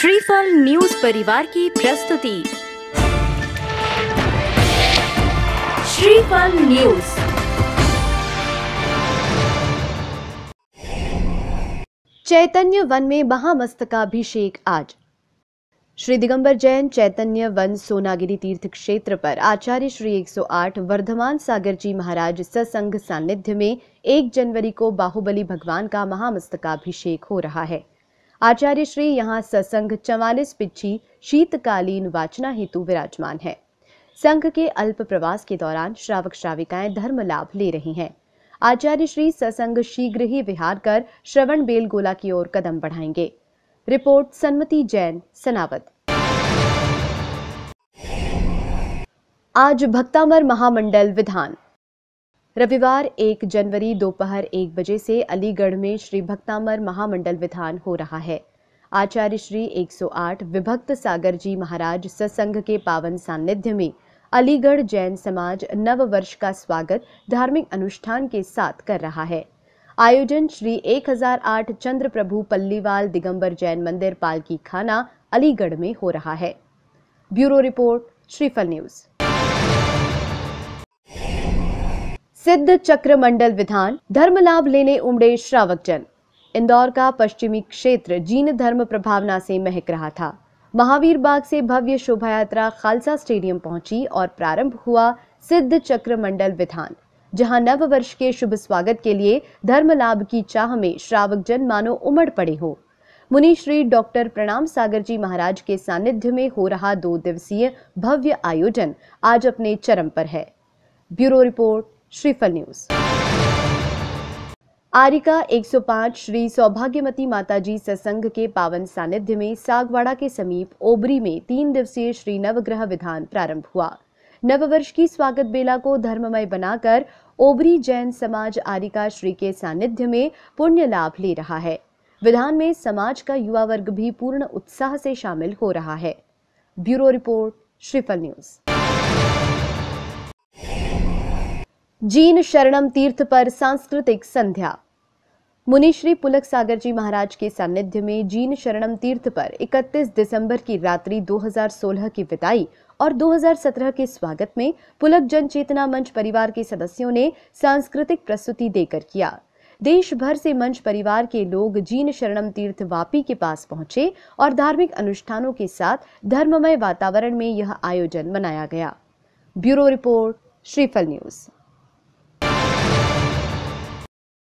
श्रीफल न्यूज परिवार की प्रस्तुति श्रीफल न्यूज चैतन्य वन में महामस्तकाभिषेक आज श्री दिगंबर जैन चैतन्य वन सोनागिरी तीर्थ क्षेत्र पर आचार्य श्री 108 वर्धमान सागर जी महाराज ससंघ सानिध्य में 1 जनवरी को बाहुबली भगवान का महामस्तकाभिषेक हो रहा है आचार्य श्री यहाँ ससंग चवालीस पिछी शीतकालीन वाचना हेतु विराजमान है संघ के अल्प प्रवास के दौरान श्रावक श्राविकाएं धर्म लाभ ले रही हैं आचार्य श्री ससंग शीघ्र ही विहार कर श्रवण बेलगोला की ओर कदम बढ़ाएंगे रिपोर्ट सन्मति जैन सनावत आज भक्तामर महामंडल विधान रविवार 1 जनवरी दोपहर एक बजे से अलीगढ़ में श्री भक्तामर महामंडल विधान हो रहा है आचार्य श्री 108 विभक्त सागर जी महाराज ससंग के पावन सानिध्य में अलीगढ़ जैन समाज नव वर्ष का स्वागत धार्मिक अनुष्ठान के साथ कर रहा है आयोजन श्री 1008 चंद्र प्रभु पल्लीवाल दिगंबर जैन मंदिर पालकी खाना अलीगढ़ में हो रहा है ब्यूरो रिपोर्ट श्रीफल न्यूज़ सिद्ध चक्र मंडल विधान धर्म लाभ लेने उमड़े श्रावक जन इंदौर का पश्चिमी क्षेत्र जीन धर्म प्रभावना से महक रहा था महावीर बाग से भव्य शोभा यात्रा खालसा स्टेडियम पहुंची और प्रारंभ हुआ सिद्ध चक्र मंडल विधान जहां नव वर्ष के शुभ स्वागत के लिए धर्म लाभ की चाह में श्रावक जन मानो उमड़ पड़े हो मुनि श्री डॉक्टर प्रणाम सागर जी महाराज के सानिध्य में हो रहा दो दिवसीय भव्य आयोजन आज अपने चरम पर है ब्यूरो रिपोर्ट श्रीफल न्यूज आरिका 105 श्री सौभाग्यमती माताजी सत्संग के पावन सानिध्य में सागवाड़ा के समीप ओबरी में तीन दिवसीय श्री नवग्रह विधान प्रारंभ हुआ नववर्ष की स्वागत बेला को धर्ममय बनाकर ओबरी जैन समाज आरिका श्री के सानिध्य में पुण्य लाभ ले रहा है विधान में समाज का युवा वर्ग भी पूर्ण उत्साह से शामिल हो रहा है bureau report Shriphal news Jin Sharanam Tirth पर सांस्कृतिक संध्या मुनिश्री पुलक सागर जी महाराज के सानिध्य में जीन शरणम तीर्थ पर 31 दिसंबर की रात्रि 2016 की विदाई और 2017 के स्वागत में पुलक जन चेतना मंच परिवार के सदस्यों ने सांस्कृतिक प्रस्तुति देकर किया देश भर से मंच परिवार के लोग जीन शरणम तीर्थ वापी के पास पहुंचे और धार्मिक अनुष्ठानों के साथ धर्ममय वातावरण में यह आयोजन मनाया गया ब्यूरो रिपोर्ट श्रीफल न्यूज़